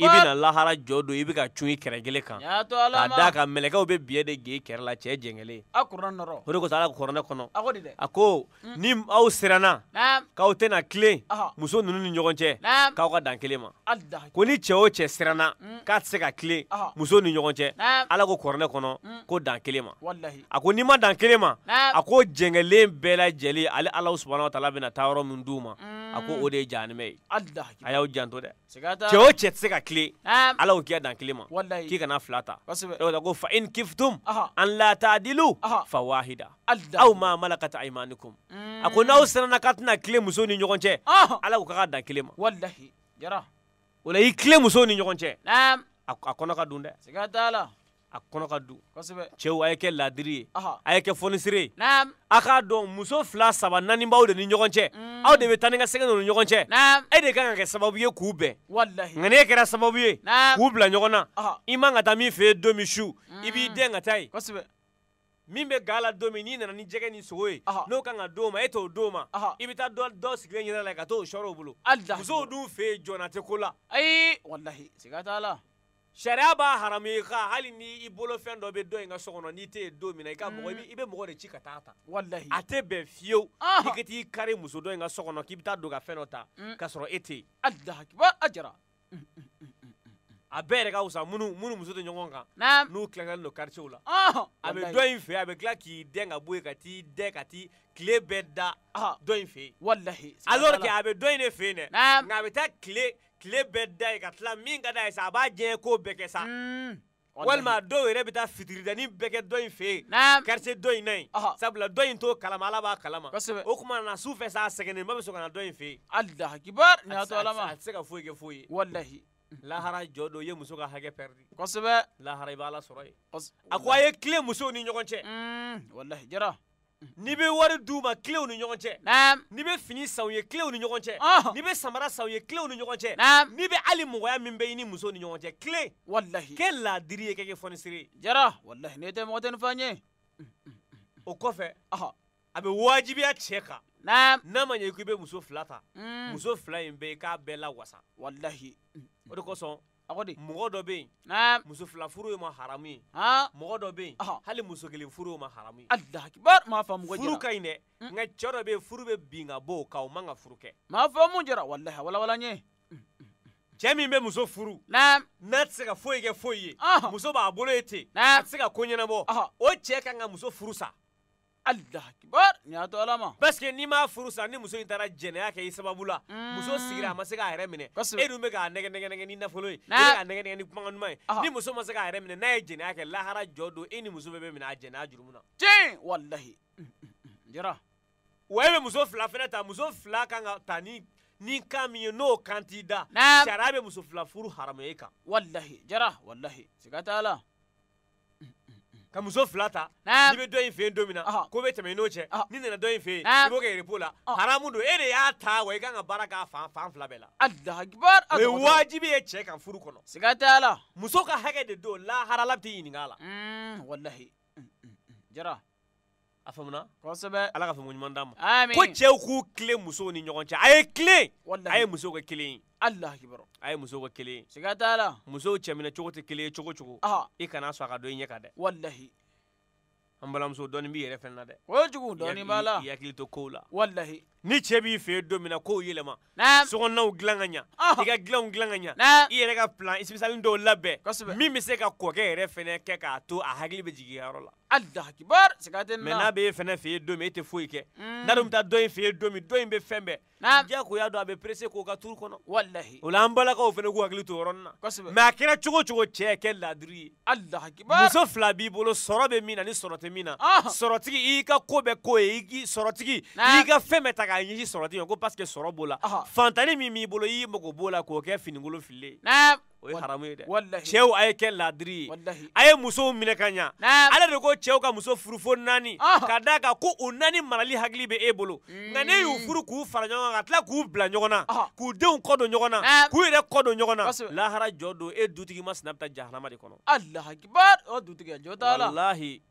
bɛna lahara jɔ don i be ka cun i kɛrɛ kelen kan k'a d'a ka mɛlɛkɛw be biɲɛ de gei kɛrɛ la cɛɛ jɛngɛlen o de kosɔn ala kɔrɔnɛ kɔnɔ a ko mm. ni aw siranna k'aw tɛna kilen muso nunu ni ɲɔgɔn cɛ k'aw ka dan kelen ma mm. ko ni cɛ o cɛ siranna k'a tɛ se ka kilen muso ni ɲɔgɔn cɛ ala ko kɔrɔnɛ kɔnɔ ko dan kelen ma a ko n'i ma dan kelen ma a ko jɛngɛlen bɛɛ lajɛlen ale ala subahana wa taala bɛna taa yɔrɔ min d'u ma mm. a ko o de ye jahanimɛ ye a y'aw janto dɛ cɛ o cɛ tɛ se ka tile ala ko kia dan kelen ma k'i kana fila ta ko fa in kiftum an la taadilu fa wahida aw ma malakat imanikum mm. a ko n'aw siranna k'a tɛna tile musow ni ɲɔgɔn cɛ ala ko k'a ka dan kelen ma o la i tile musow ni ɲɔgɔn cɛ a kɔnɔ ka dun dɛ a kɔnɔ ka dun cɛw a ye kɛ ladiri ye a ye kɛ fɔnisire ye a k'a dɔn muso fila saba naani b'aw de ni ɲɔgɔn cɛ mm. aw de bɛ taa ni ka segin ni ɲɔgɔn cɛ e de kan ka kɛ sababu ye k'u bɛn nka n'e kɛra sababu ye k'u bila ɲɔgɔn na i man ka taa min fɛ yen don min su mm. i b'i den ka taa yen min bɛ ga la don min n'i nana ni jɛgɛ ni sogo ye n'o kan ka d'o ma e t'o d'o ma i bɛ taa dɔ dɔ sigilen ɲɛda la ka t'o sɔrɔ o bolo musow dun fɛ yen jɔnna tɛ ko la ayi walahi sariya b'a haramu i ka hali ni i bolo dɔ bɛ dɔ in ka so kɔnɔ n'i tɛ yen don min na i ka mɔgɔ i bɛ mɔgɔ de ci ka taa ta walahi a tɛ bɛn fiyewu i ka t'i kari muso dɔ in ka so kɔnɔ k'i bɛ taa don ka fɛn dɔ ta k'a sɔrɔ e tɛ yen alahakibaru a jara a bɛɛ yɛrɛ ka fisa minnu minnu muso tɛ ɲɔgɔn kan n'u tilankɛlen don karitiw la a bɛ dɔ in fɛ a bɛ tila k'i dɛn ka bɔ yen ka t'i dɛn ka t'i tile bɛɛ da ah. dɔ in fɛ yen walahi alors que a bɛ dɔ in de fɛ yen dɛ nka a bɛ taa tile tile bɛ da ye ka tila min ka da ye sa a b'a diɲɛ ko bɛɛ kɛ sa mm. walima dɔw yɛrɛ bɛ taa fitiridani bɛɛ kɛ dɔ in fɛ yen karisa dɔ in na yen sabula dɔ in t'o kalama ala b'a kalama o kuma na su fɛ sa a sɛgɛnnen ba bɛ sɔn ka na dɔ in fɛ yen alahakibaru nin y'a to ala ma a tɛ se ka foyi kɛ foyi ye walahi lahara jɔ do i ye muso ka hakɛ pɛridi kosɛbɛ lahara i b'ala sɔrɔ yen a ko a ye tile musow ni ɲɔgɔn cɛ mm, walahi jara n'i bɛ wari d'u ma kilew ni ɲɔgɔn cɛ naam n'i bɛ fini san u ye kilew ni ɲɔgɔn cɛ ɔhɔn n'i bɛ samara san u ye kilew ni ɲɔgɔn cɛ naam n'i bɛ hali mɔgɔya min bɛ i ni muso ni ɲɔgɔn cɛ kile walahi kɛ laadiri ye kɛ kɛ fɔnisere ye jara walahi n'e tɛ mɔgɔ tɛ nin fɔ an ye o kɔfɛ ɔhɔn a bɛ waajibiya cɛ kan naam n'a ma ɲɛ k'i bɛ muso fila ta mm. muso fila in bɛɛ k'a bɛɛ lawasa walahi o de kosɔn akodi ko di. mɔgɔ dɔ bɛ yen. naam. muso fila furu ye ma haramu ye. han. mɔgɔ dɔ bɛ yen. hali muso kelen furu ye ma haramu ye. alahakibaru maa faamu ko jara. furu ka ɲi dɛ. Hmm? nka cɛ dɔ bɛ yen furu bɛ bin ka bɔ o kan o man ka furu kɛ. maa faamu jara walahi walawala n ye. cɛ min bɛ muso furu. naam. n'a tɛ se ka foyi kɛ foyi ye. muso b'a bolo ye ten. naam. a tɛ se ka ko ɲɛnabɔ. o cɛ kan ka muso furu sa. allah akbar nin y'a to alama ma parce que n'i m'a furu ni muso intara taara jɛnɛya kɛ sababu la mm. muso sigira a ma se k'a yɛrɛ minɛ e dun bɛ k'a nɛgɛ nɛgɛ ni nafolo ye e bɛ k'a nɛgɛ ni kumakan ɲuman ye ni muso ma se k'a yɛrɛ minɛ n'a ye jɛnɛya kɛ lahara jɔ e ni muso bɛɛ bɛ minɛ a jɛnɛya jurumu na tiɲɛ walahi jara wa e muso fila fɛnɛ ta muso fila kan ka ta ni ni kan n'o kantida t'i muso fila furu haramu e kan walahi jara wallahi siga t'a ka muso fila ta n'i bɛ dɔ in fɛ yen don min na ko bɛ tɛmɛ i n'o cɛ n'i nana dɔ in fɛ yen i b'o kɛ repo la haramu don e de y'a ta wa i kan ka baara k'a fan fan fila bɛɛ la o ye waajibi ye cɛ kan furu kɔnɔ siga t'a la muso ka hakɛ de don laharala bɛ t'i ɲininka a la hmm, walahi hmm, hmm, jara a faamuna kosɛbɛ ala ka faamu ɲuman d'a ko cɛw k'u tile musow ni ɲɔgɔn cɛ a ye tile a ye musow kɛ kelen ye alahu a ye musow kɛ kelen siga t'a la musow cɛminɛ cogo tɛ kelen ye cogo cogo i kana sɔn a ka don i ɲɛ kan dɛ walahi an balimamuso dɔɔni b'i yɛrɛ fɛnɛ na dɛ kojugu dɔɔni b'a la i hakili to kow la walahi ni cɛ b'i fɛ yen don min na kow yɛlɛma sokɔnɔnaw dilan ka ɲa i ka dilanw dilan ka ɲa i yɛrɛ ka plan spesiyali dɔw labɛn min bɛ se ka kɔkɛ yɛrɛ fɛnɛ kɛ k'a to a hakili bɛ jigin la Allahu akbar sikaten na n'a bɛ e fɛnɛ fɛ yen don min e tɛ foyi kɛ mm. n'a dun bɛ taa dɔ in fɛ yen be min dɔ in bɛ fɛn bɛɛ diyagoya don a bɛ perese k'o ka turu kɔnɔ walahi o la an balakaw fɛnɛ ko hakili to yɔrɔnin na kosɛbɛ mɛ a kɛra cogo cogo cɛ kɛ laadiri ye Allahu fila b'i bolo sɔrɔ be min ni sɔrɔ tɛ min na ah. sɔrɔtigi i ka ko bɛɛ ko ye i k'i sɔrɔtigi i ka fɛn bɛɛ ta k'a ɲɛsin sɔrɔtigi ma ko parce que sɔrɔ b'o la fantani mi m'i bolo i mago b'o la k'o kɛ finikolon fililen ye o ye dɛ cɛw a ye kɛ ladiri ye a ye musow minɛ ka ɲa ala de ko cɛw ka muso furu fo naani ka da kan ko o naani marali hakili be e bolo mm. nka ne y'u furu k'u fara ɲɔgɔn kan ka tila k'u bila ɲɔgɔn na k'u denw kɔ don ɲɔgɔn na k'u yɛrɛ kɔ don ɲɔgɔn na lahara jɔ don e dutigi ma sina bɛ jahanama de kɔnɔ walahi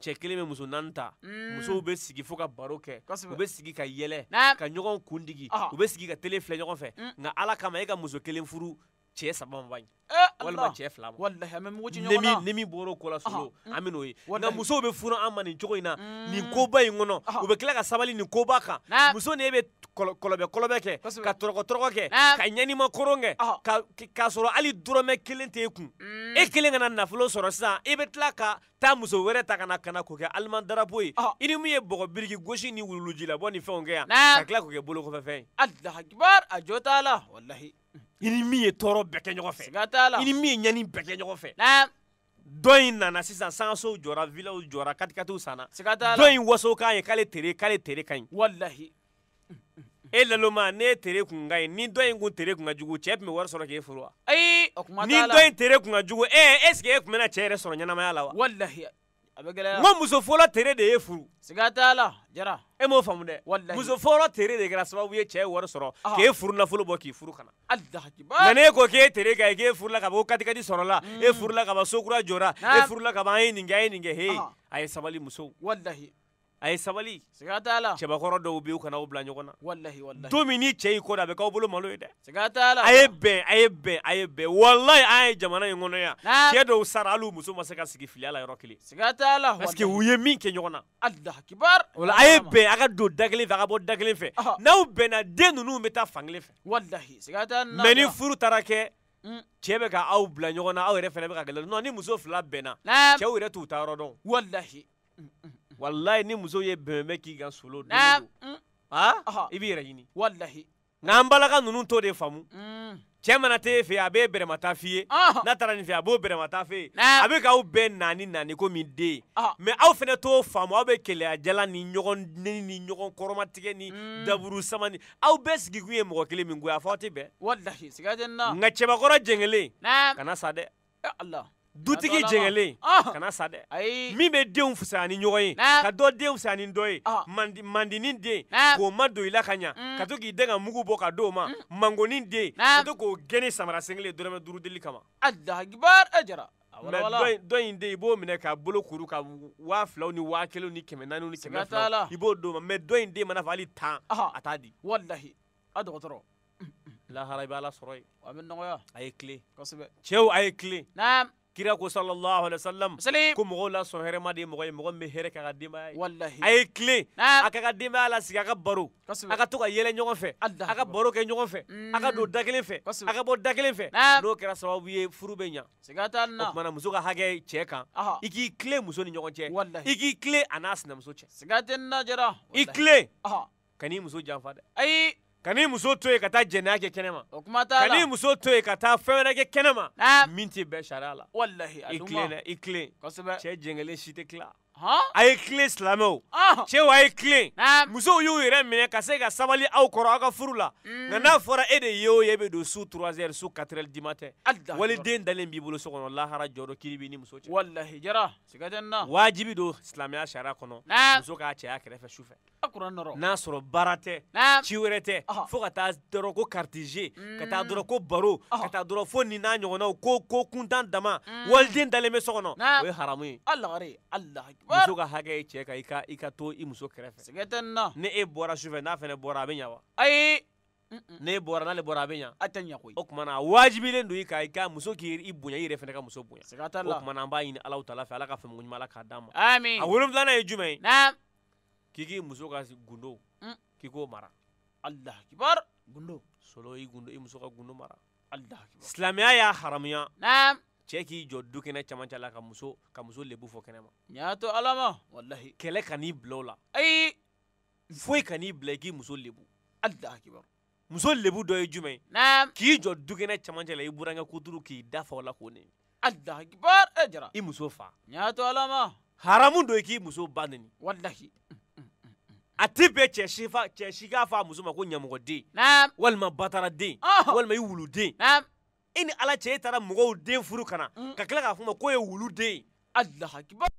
cɛ kelen bɛ muso naani ta mm. musow be sigi fo ka baro kɛ u bɛ sigi ka yɛlɛ ka ɲɔgɔn kundigi u be sigi ka tele filɛ ɲɔgɔn fɛ mm. nka ala kama e ka muso kelen furu cɛ saba eh, ma ban walima cɛ fila ma ni min bɔr'o ko solo an bɛ n'o ye nka musow bɛ funu an ma nin cogo in na mm. nin koba in kɔnɔ u bɛ tila ka sabali nin koba kan muso ne e bɛ kɔlɔbɛ kɔlɔbɛ kɛ ka tɔrɔkɔ tɔrɔkɔ kɛ ka ɲanima koron kɛ k'a sɔrɔ hali dɔrɔmɛ kelen t'e kun mm. e kelen kana nafolo sɔrɔ sisan i bɛ tila ka taa muso wɛrɛ ta ka na ka na k'o kɛ aliman darapo ye i ni min ye bɔgɔ biriki gosi ni wululujilabɔ ni fɛnw kɛ yan ka tila k'o kɛ bolokɔfɛfɛn ye. alahakibaru a jo t'a la walahi ini ni min ye tɔɔrɔ bɛɛ kɛ ɲɔgɔn fɛ i ni min ye ɲani bɛɛ kɛ ɲɔgɔn fɛ dɔ in nana sisan sansow jɔra vilaw jɔra katikatiw sanna dɔ waso kaye ye k'ale tere k'ale tere ka ɲi e laloma ne ye tere kun ka ni dɔ kun tere kun ka jugu cɛɛ tun be sɔrɔ k'e furu wa ayi ni dɔ tere kun ka jugu e ɛseke e kun bena cɛɛ yɛrɛ sɔrɔ ɲɛnamaya la wa walahi a muso fɔlɔ tere de ye furu siga t'a la jara e m'o faamu dɛ muso fɔlɔ tere de kɛra sababu ye cɛ ye wari sɔrɔ k'e furu nafolo bɔ k'i furu kana nka n'e ko k'e tere ka ye k'e furula ka ban ko katikati sɔrɔla mm. e furula ka ban sokura jɔra e furula ka ban an ye nin kɛ an ye nin kɛ he a ye sabali musow a ye sabali siga t'a la cɛbakɔrɔ dɔw be u kana o bila ɲɔgɔn na wallahi wallahi to min ni cɛ y'i kɔ da a bɛ k'aw bolo malo ye dɛ siga t'a la a ye bɛn a ye bɛn a ye bɛn wallahi an ye jamana in kɔnɔ yan cɛ dɔw sara hali u muso ma se ka sigi filiya la yɔrɔ kelen siga u ye min kɛ ɲɔgɔn na kibar o la a ye bɛn a ka don da kelen fɛ a ka bɔ da kelen fɛ n'aw bɛnna den ninnu bɛ taa fan fɛ wallahi siga t'a la ni furu taara kɛ cɛɛ bɛ ka aw bila ɲɔgɔn na aw yɛrɛ fɛnɛ bɛ ka gɛlɛ nɔ ni muso fila bɛnna cɛɛw yɛrɛ t'u ta yɔrɔ dɔn wallahi ni muso ye bɛnbɛn k'i kan solo don mm. i b'i yɛrɛ ɲini wallahi n'an balaka ninnu t'o de faamu mm. cɛ mana t'e fɛ a b'e bɛrɛmata f'i ye n'a taara nin fɛ a b'o bɛrɛmata f'e ye a bɛ k'aw bɛɛ naani naani komi den mɛ aw fana t'o faamu aw bɛ keleya jala ni ɲɔgɔn neni ni ɲɔgɔn kɔrɔmatigɛ ni mm. daburu sama ni aw bɛɛ sigikun ye mɔgɔ kelen min koyi a fɔ aw tɛ bɛn nka cɛbakɔrɔ jɛngɛlen kana sa dɛ dutigi jɛngɛlen ah. kana sa dɛ min bɛ denw fisaya ni ɲɔgɔn ye ka dɔ den fisaya ni dɔ ye ah. mandini den k'o ma don i la ka ɲa mm. ka to k'i den ka mugu bɔ ka di o ma mm. mangoni den ka to k'o gɛni samara sen kelen dɔrɔmɛ duuru deli kama ah, mɛ dɔ in den i b'o minɛ k'a bolo kuru ka waa filaw ni waa kelenw ni kɛmɛ naaniw ni kɛmɛ filaw i b'o d'o ma mɛ dɔ in den mana fɔ hali tan a t'a di walahi a dɔgɔtɔrɔ lahara i b'ala sɔrɔ yen a bɛ nɔgɔya a ye tile kosɛbɛ cɛw a ye tile naam kira ko sallallahu alaihi wasallam ko mɔgɔw la so hera made de ye me hera hɛrɛ k'a ka ay ye ay a ye tilen a k'a ka a ka baro a ka to ka yɛlɛ ɲɔgɔn fɛ a ka baro kɛ ɲɔgɔn fɛ a ka don fe mm. kelen fɛ a ka bɔ da kelen kɛra sababu ye furu be ɲa siga t'a na o muso ka hage cɛ kan i k'i muso ni ɲɔgɔn che iki i k'i n'a muso cɛ siga tɛ na jara i tilen kan'i muso jamfa ay kan'i muso to ye ka taa jɛnɛya kɛ kɛnɛma o kuma t'a la kan'i muso to ye ka taa fɛn wɛrɛ kɛ kɛnɛma min tɛ bɛn sariya la walahi a dun i kilen dɛ i kilen kosɛbɛ cɛ jɛngɛlen si tɛ tila ها ايكلي سلامو اه ايكلي نعم مسو يو يرن مني كاسيكا سامالي او كورا اغا فورولا نانا فورا اي دي يو يبي دو سو 3 هير سو 4 هير دي ماتين والدين دالين بيبولو سو كون الله حرج جورو كيربي ني مسو والله جرا سيكا جنن واجبي دو اسلاميا شارا كون نعم كاتيا كرف شوف قران نرو ناصرو باراتي نعم تي فوغا تا دروكو كارتيجي كتا دروكو برو كتا درو فون نانيو نو كو كو كونتان داما والدين دالين مي سو وي حرامي الله غري الله musoka ka hakɛ ye cɛ kan i ka i ka to i muso kɛrɛfɛ siga tɛ nin na ni e bɔra sufɛ n'a fɛnɛ bɔra a bɛ ɲa wa ayi ne bɔra n'ale bɔra a bɛ ɲa a tɛ ɲa koyi o kumana a waajibilen don i kan i ka muso k'i bonya i yɛrɛ fɛnɛ ka muso bonya siga t'a la o kumana an b'a ɲini alaw tala fɛ ala ka faamu ɲuman ala k'a d'an ma ami a wolonfilanan ye jumɛn ye naam k'i k'i muso ka gundo k'i k'o mara allah akibaru gundo solo i gundo i muso ka gundo mara allah akibaru silamɛya y'a haramuya naam cɛɛ k'i jɔ du kɛnɛ camacɛ la ka muso ka muso lebu fɔ kɛnɛ ma ɲ'a ala ma wallahi kɛlɛ kan'i bila o la ayi foyi kan'i bila i k'i muso lebu allah akibar muso lebu dɔ ye jumɛn naam k'i jɔ du kɛnɛ camacɛ la i burankɛ kuturu k'i da o la k'o neni allah akibar e jara i muso fa ɲ'a to haramu do i k'i muso ba neni wallahi a ti bɛn cɛ si fa cɛ si k'a fɔ muso ma ko ɲamɔgɔden naam walima bataraden walima i wuluden naam i e ni ala cɛ e taara mɔgɔw den furu ka na mm. ka tila k'a fɔ ma k'o e ye wulu den ye alahakibaru